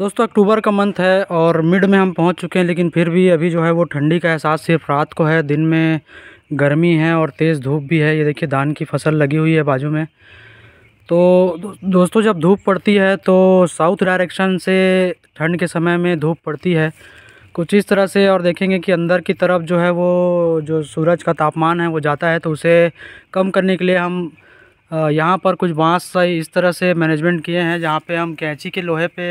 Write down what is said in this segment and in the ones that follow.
दोस्तों अक्टूबर का मंथ है और मिड में हम पहुंच चुके हैं लेकिन फिर भी अभी जो है वो ठंडी का एहसास सिर्फ रात को है दिन में गर्मी है और तेज़ धूप भी है ये देखिए धान की फसल लगी हुई है बाजू में तो दो, दोस्तों जब धूप पड़ती है तो साउथ डायरेक्शन से ठंड के समय में धूप पड़ती है कुछ इस तरह से और देखेंगे कि अंदर की तरफ जो है वो जो सूरज का तापमान है वो जाता है तो उसे कम करने के लिए हम यहाँ पर कुछ बांस इस तरह से मैनेजमेंट किए हैं जहाँ पे हम कैंची के लोहे पे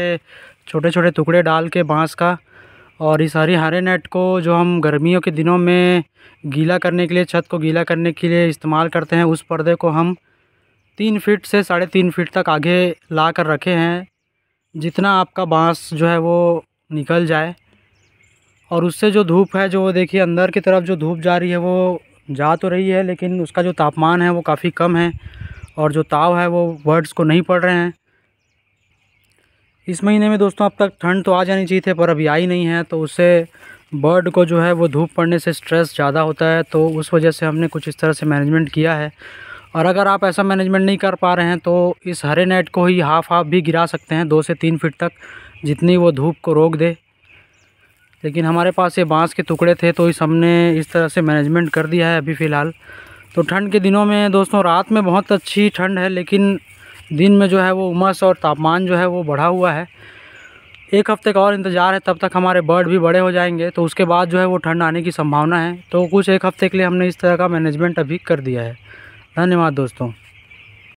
छोटे छोटे टुकड़े डाल के बाँस का और इस हरी हरे नेट को जो हम गर्मियों के दिनों में गीला करने के लिए छत को गीला करने के लिए इस्तेमाल करते हैं उस पर्दे को हम तीन फीट से साढ़े तीन फीट तक आगे ला कर रखे हैं जितना आपका बाँस जो है वो निकल जाए और उससे जो धूप है जो देखिए अंदर की तरफ जो धूप जा रही है वो जा तो रही है लेकिन उसका जो तापमान है वो काफ़ी कम है और जो ताव है वो बर्ड्स को नहीं पड़ रहे हैं इस महीने में दोस्तों अब तक ठंड तो आ जानी चाहिए थी पर अभी आई नहीं है तो उससे बर्ड को जो है वो धूप पड़ने से स्ट्रेस ज़्यादा होता है तो उस वजह से हमने कुछ इस तरह से मैनेजमेंट किया है और अगर आप ऐसा मैनेजमेंट नहीं कर पा रहे हैं तो इस हरे नेट को ही हाफ हाफ भी गिरा सकते हैं दो से तीन फिट तक जितनी वो धूप को रोक दे लेकिन हमारे पास ये बांस के टुकड़े थे तो इस हमने इस तरह से मैनेजमेंट कर दिया है अभी फ़िलहाल तो ठंड के दिनों में दोस्तों रात में बहुत अच्छी ठंड है लेकिन दिन में जो है वो उमस और तापमान जो है वो बढ़ा हुआ है एक हफ्ते का और इंतज़ार है तब तक हमारे बर्ड भी बड़े हो जाएंगे तो उसके बाद जो है वो ठंड आने की संभावना है तो कुछ एक हफ्ते के लिए हमने इस तरह का मैनेजमेंट अभी कर दिया है धन्यवाद दोस्तों